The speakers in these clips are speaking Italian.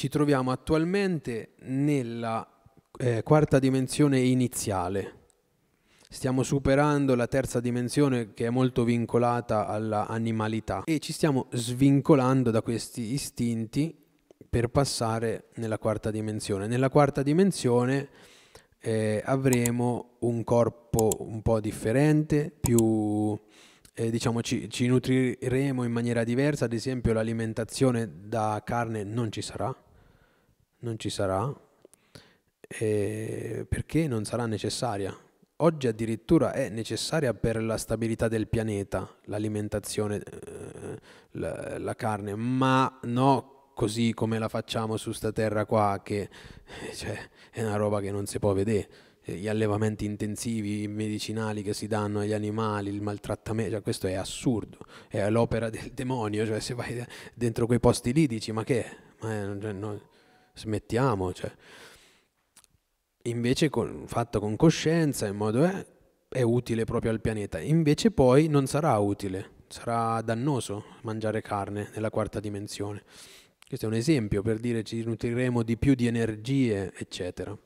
ci troviamo attualmente nella eh, quarta dimensione iniziale. Stiamo superando la terza dimensione che è molto vincolata all'animalità e ci stiamo svincolando da questi istinti per passare nella quarta dimensione. Nella quarta dimensione eh, avremo un corpo un po' differente, più eh, diciamo ci, ci nutriremo in maniera diversa, ad esempio l'alimentazione da carne non ci sarà, non ci sarà eh, perché non sarà necessaria. Oggi addirittura è necessaria per la stabilità del pianeta l'alimentazione, eh, la, la carne, ma no così come la facciamo su sta terra qua, che eh, cioè, è una roba che non si può vedere. Eh, gli allevamenti intensivi, i medicinali che si danno agli animali, il maltrattamento, cioè, questo è assurdo, è l'opera del demonio. Cioè, se vai dentro quei posti lì dici, ma che è? Ma è, no, smettiamo. Cioè. Invece con, fatto con coscienza, in modo è, eh, è utile proprio al pianeta. Invece poi non sarà utile, sarà dannoso mangiare carne nella quarta dimensione. Questo è un esempio per dire ci nutriremo di più di energie, eccetera.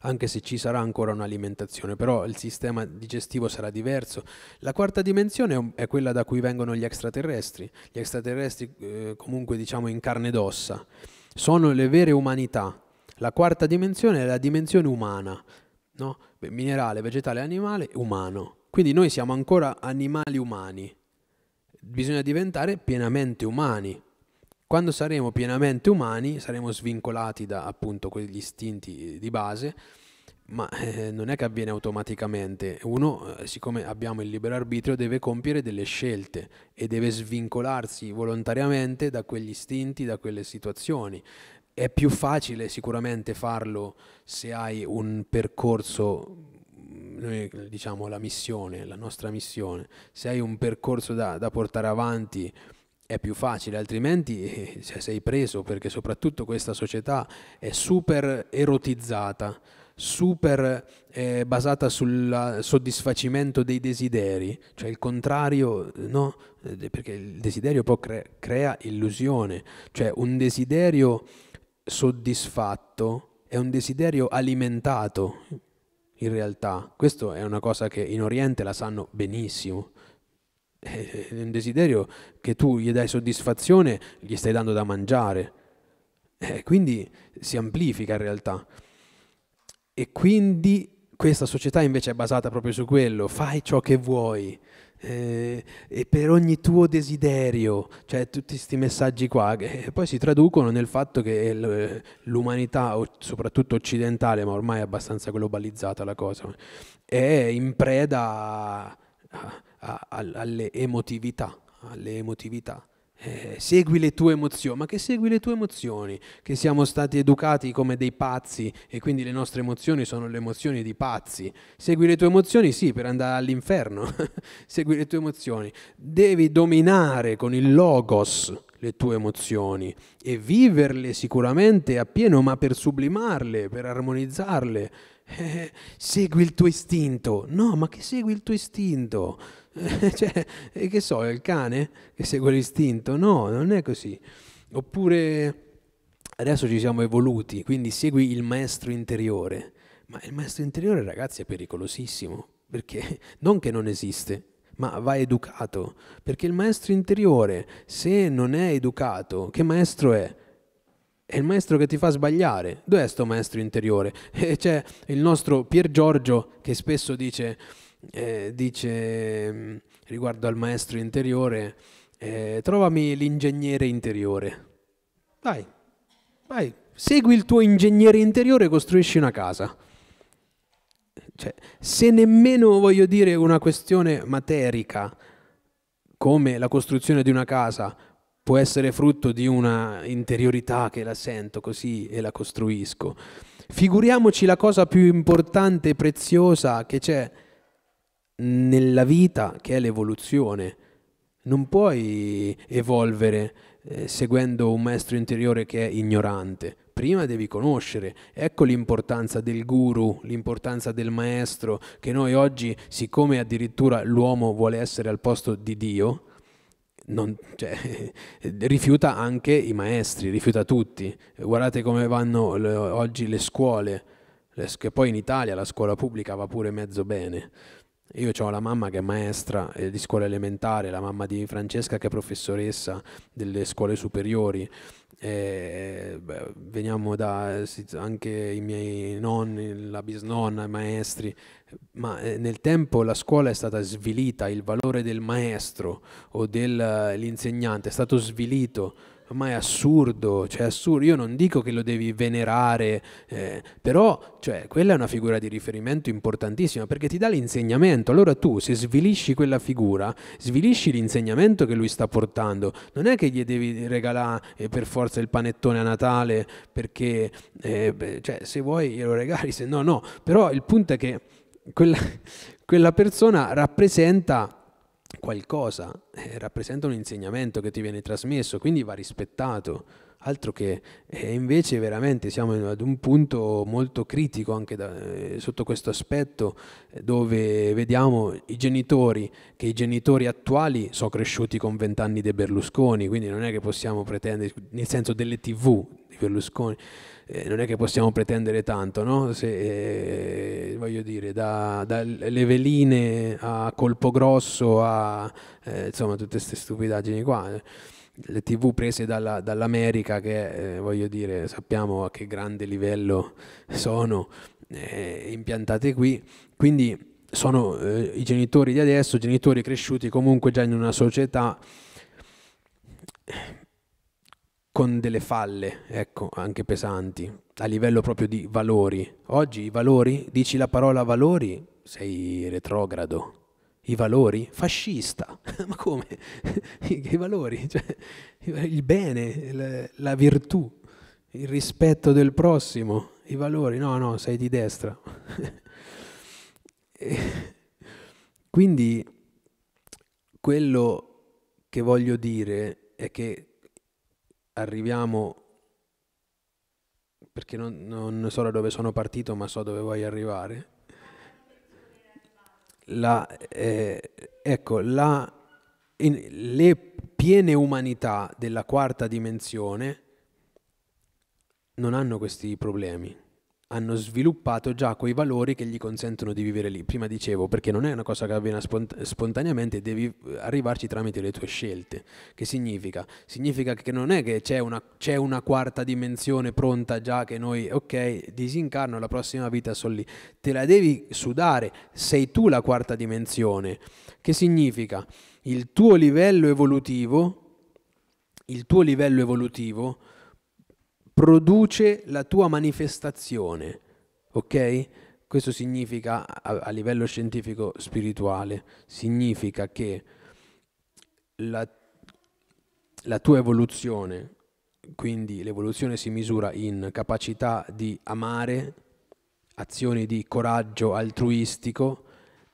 Anche se ci sarà ancora un'alimentazione, però il sistema digestivo sarà diverso. La quarta dimensione è quella da cui vengono gli extraterrestri, gli extraterrestri eh, comunque diciamo in carne ed ossa sono le vere umanità. La quarta dimensione è la dimensione umana, no? minerale, vegetale, animale, umano. Quindi noi siamo ancora animali umani. Bisogna diventare pienamente umani. Quando saremo pienamente umani, saremo svincolati da appunto quegli istinti di base ma eh, non è che avviene automaticamente. Uno, eh, siccome abbiamo il libero arbitrio, deve compiere delle scelte e deve svincolarsi volontariamente da quegli istinti, da quelle situazioni. È più facile sicuramente farlo se hai un percorso, mm, noi diciamo la missione, la nostra missione, se hai un percorso da, da portare avanti è più facile, altrimenti cioè, sei preso perché soprattutto questa società è super erotizzata super eh, basata sul soddisfacimento dei desideri, cioè il contrario, eh, no? Eh, perché il desiderio poi cre- crea illusione, cioè un desiderio soddisfatto è un desiderio alimentato in realtà. Questa è una cosa che in Oriente la sanno benissimo. Eh, è un desiderio che tu gli dai soddisfazione, gli stai dando da mangiare. Eh, quindi si amplifica in realtà. E quindi questa società invece è basata proprio su quello, fai ciò che vuoi. Eh, e per ogni tuo desiderio, cioè tutti questi messaggi qua, che poi si traducono nel fatto che l'umanità, soprattutto occidentale, ma ormai è abbastanza globalizzata la cosa, è in preda a, a, a, alle, emotività, alle emotività, eh, segui le tue emozioni, ma che segui le tue emozioni, che siamo stati educati come dei pazzi e quindi le nostre emozioni sono le emozioni di pazzi. Segui le tue emozioni, sì, per andare all'inferno, segui le tue emozioni. Devi dominare con il logos le tue emozioni e viverle sicuramente appieno, ma per sublimarle, per armonizzarle eh, segui il tuo istinto. No, ma che segui il tuo istinto? Eh, cioè, eh, che so, è il cane che segue l'istinto? No, non è così. Oppure adesso ci siamo evoluti, quindi segui il maestro interiore. Ma il maestro interiore, ragazzi, è pericolosissimo, perché non che non esiste, ma va educato, perché il maestro interiore, se non è educato, che maestro è? è il maestro che ti fa sbagliare. Dov'è sto maestro interiore? E eh, c'è il nostro Pier Giorgio che spesso dice, eh, dice mm, riguardo al maestro interiore, eh, trovami l'ingegnere interiore. Vai, vai, segui il tuo ingegnere interiore e costruisci una casa. Cioè, se nemmeno voglio dire una questione materica come la costruzione di una casa può essere frutto di una interiorità che la sento così e la costruisco. Figuriamoci la cosa più importante e preziosa che c'è nella vita, che è l'evoluzione. Non puoi evolvere eh, seguendo un maestro interiore che è ignorante. Prima devi conoscere. Ecco l'importanza del guru, l'importanza del maestro, che noi oggi, siccome addirittura l'uomo vuole essere al posto di Dio, non, cioè, rifiuta anche i maestri, rifiuta tutti. Guardate come vanno le, oggi le scuole, le, che poi in Italia la scuola pubblica va pure mezzo bene io ho la mamma che è maestra eh, di scuola elementare, la mamma di Francesca che è professoressa delle scuole superiori. Eh, beh, veniamo da anche i miei nonni, la bisnonna, i maestri, ma eh, nel tempo la scuola è stata svilita, il valore del maestro o dell'insegnante eh, è stato svilito ormai è assurdo, cioè assurdo. Io non dico che lo devi venerare, eh, però cioè, quella è una figura di riferimento importantissima perché ti dà l'insegnamento. Allora tu, se svilisci quella figura, svilisci l'insegnamento che lui sta portando. Non è che gli devi regalare eh, per forza il panettone a Natale perché eh, beh, cioè, se vuoi glielo regali, se no, no. Però il punto è che quella, quella persona rappresenta qualcosa, eh, rappresenta un insegnamento che ti viene trasmesso, quindi va rispettato. Altro che eh, invece veramente siamo ad un punto molto critico anche da, eh, sotto questo aspetto eh, dove vediamo i genitori, che i genitori attuali sono cresciuti con vent'anni dei Berlusconi, quindi non è che possiamo pretendere, nel senso delle tv, Berlusconi, eh, non è che possiamo pretendere tanto, no? Se, eh, voglio dire, da, dalle veline a colpo grosso a eh, insomma tutte queste stupidaggini qua eh, le tv prese dalla, dall'America che eh, voglio dire sappiamo a che grande livello sono eh, impiantate qui quindi sono eh, i genitori di adesso genitori cresciuti comunque già in una società con delle falle, ecco, anche pesanti, a livello proprio di valori. Oggi i valori, dici la parola valori, sei retrogrado. I valori? Fascista. Ma come? I valori? Cioè, il bene, la, la virtù, il rispetto del prossimo, i valori. No, no, sei di destra. Quindi quello che voglio dire è che arriviamo perché non, non, so da dove sono partito, ma so dove vuoi arrivare. La, eh, ecco, la, in, le piene umanità della quarta dimensione non hanno questi problemi hanno sviluppato già quei valori che gli consentono di vivere lì. Prima dicevo, perché non è una cosa che avviene spont- spontaneamente, devi eh, arrivarci tramite le tue scelte. Che significa? Significa che non è che c'è una, c'è una quarta dimensione pronta già che noi, ok, disincarno la prossima vita sono lì. Te la devi sudare, sei tu la quarta dimensione. Che significa? Il tuo livello evolutivo, il tuo livello evolutivo, produce la tua manifestazione, ok? Questo significa a, a livello scientifico spirituale, significa che la, la tua evoluzione, quindi l'evoluzione si misura in capacità di amare, azioni di coraggio altruistico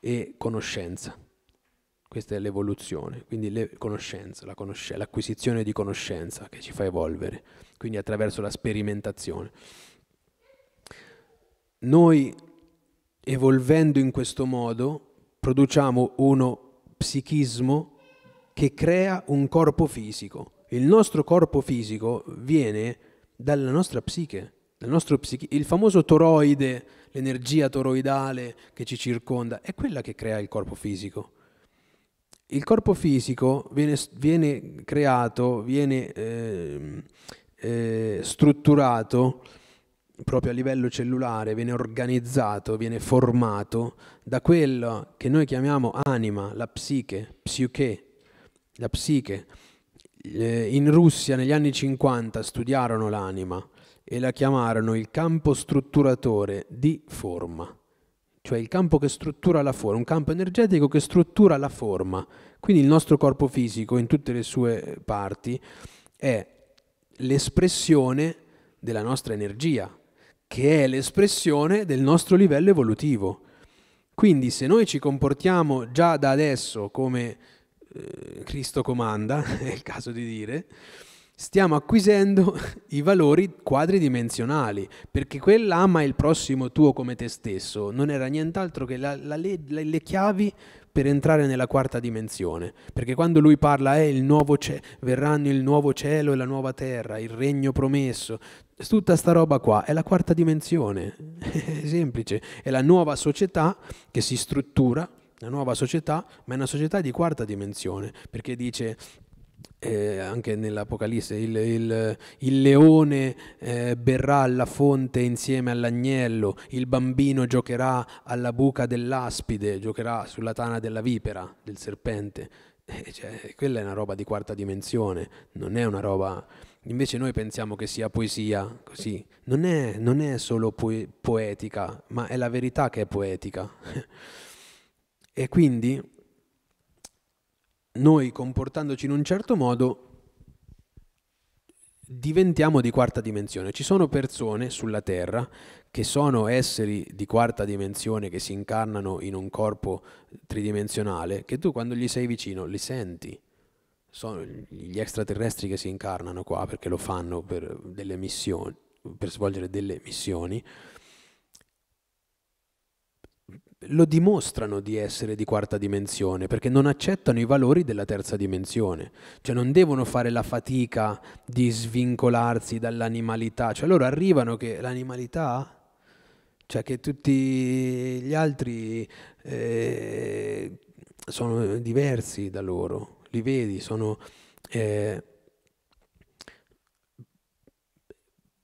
e conoscenza. Questa è l'evoluzione, quindi le conoscenze, la conosc- l'acquisizione di conoscenza che ci fa evolvere quindi attraverso la sperimentazione. Noi evolvendo in questo modo produciamo uno psichismo che crea un corpo fisico. Il nostro corpo fisico viene dalla nostra psiche, dal nostro psichi- il famoso toroide, l'energia toroidale che ci circonda, è quella che crea il corpo fisico. Il corpo fisico viene, viene creato, viene eh, eh, strutturato proprio a livello cellulare, viene organizzato, viene formato da quello che noi chiamiamo anima, la psiche, psiche, la psiche. Eh, in Russia negli anni 50 studiarono l'anima e la chiamarono il campo strutturatore di forma, cioè il campo che struttura la forma, un campo energetico che struttura la forma. Quindi il nostro corpo fisico in tutte le sue parti è l'espressione della nostra energia, che è l'espressione del nostro livello evolutivo. Quindi se noi ci comportiamo già da adesso come eh, Cristo comanda, è il caso di dire, stiamo acquisendo i valori quadridimensionali, perché quell'ama il prossimo tuo come te stesso non era nient'altro che la, la, le, le chiavi per entrare nella quarta dimensione, perché quando lui parla è eh, il nuovo cielo, verranno il nuovo cielo e la nuova terra, il regno promesso, tutta sta roba qua è la quarta dimensione, è semplice, è la nuova società che si struttura, la nuova società, ma è una società di quarta dimensione, perché dice eh, anche nell'Apocalisse, il, il, il leone eh, berrà alla fonte insieme all'agnello, il bambino giocherà alla buca dell'aspide, giocherà sulla tana della vipera, del serpente. Eh, cioè, quella è una roba di quarta dimensione, non è una roba... Invece noi pensiamo che sia poesia, così. Non è, non è solo poe- poetica, ma è la verità che è poetica. e quindi noi comportandoci in un certo modo diventiamo di quarta dimensione. Ci sono persone sulla Terra che sono esseri di quarta dimensione che si incarnano in un corpo tridimensionale, che tu quando gli sei vicino li senti. Sono gli extraterrestri che si incarnano qua perché lo fanno per, delle missioni, per svolgere delle missioni lo dimostrano di essere di quarta dimensione, perché non accettano i valori della terza dimensione, cioè non devono fare la fatica di svincolarsi dall'animalità, cioè loro arrivano che l'animalità, cioè che tutti gli altri eh, sono diversi da loro, li vedi, sono... Eh,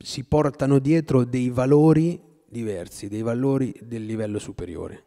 si portano dietro dei valori diversi dei valori del livello superiore.